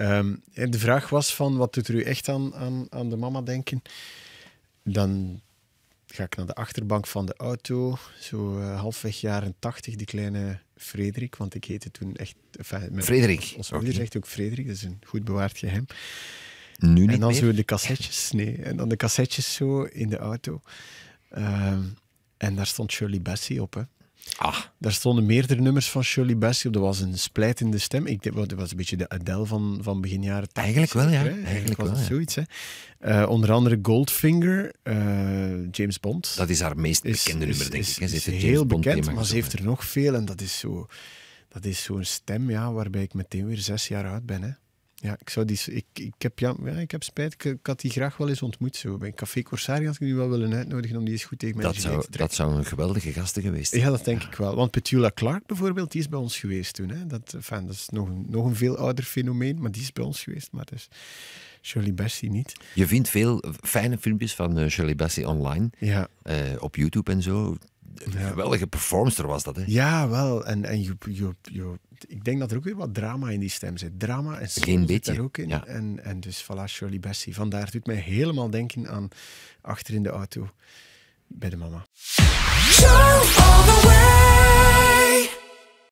Um, de vraag was van, wat doet er u echt aan, aan, aan de mama denken? Dan ga ik naar de achterbank van de auto, zo uh, halfweg jaren tachtig, die kleine Frederik, want ik heette toen echt... Enfin, Frederik? Onze moeder zegt ook Frederik, dat is een goed bewaard geheim. Nu niet En dan meer. zo de cassettes, nee. En dan de cassettes zo in de auto. Ehm, en daar stond Shirley Bassey op, hè. Ah. Daar stonden meerdere nummers van Shirley Bassey op. Dat was een splijtende stem. Ik denk, dat was een beetje de Adele van, van begin jaren Eigenlijk wel, ja. Eigenlijk, was wel, ja. zoiets. Hè. Eh, onder andere Goldfinger, eh, James Bond. Dat is haar meest bekende nummer, denk ik. Is, heel James bekend, maar ze heeft er nog veel. En dat is zo'n stem ja, waarbij ik meteen weer zes jaar oud ben. Hè. Ja, ik, zou die, ik, ik, heb, ja, ik heb spijt. Ik, had die graag wel eens ontmoet. Zo. Bij Café Corsari had ik die wel willen uitnodigen om die eens goed tegen mij te trekken. Dat zou een geweldige gasten geweest zijn. Ja, dat denk ik wel. Want Petula Clark bijvoorbeeld, die is bij ons geweest toen. Hè. Dat, enfin, dat is nog, nog een veel ouder fenomeen, maar die is bij ons geweest. Maar dus Shirley Bassey niet. Je vindt veel fijne filmpjes van Shirley eh, Bassey online. Ja. Eh, op YouTube en zo een geweldige performster was dat, hè? Ja, wel. En, en je, je, je, ik denk dat er ook weer wat drama in die stem zit. Drama en Geen beetje. ook in. Ja. En, en dus, voilà, Shirley Bessie. Vandaar doet mij helemaal denken aan achter in de auto bij de mama.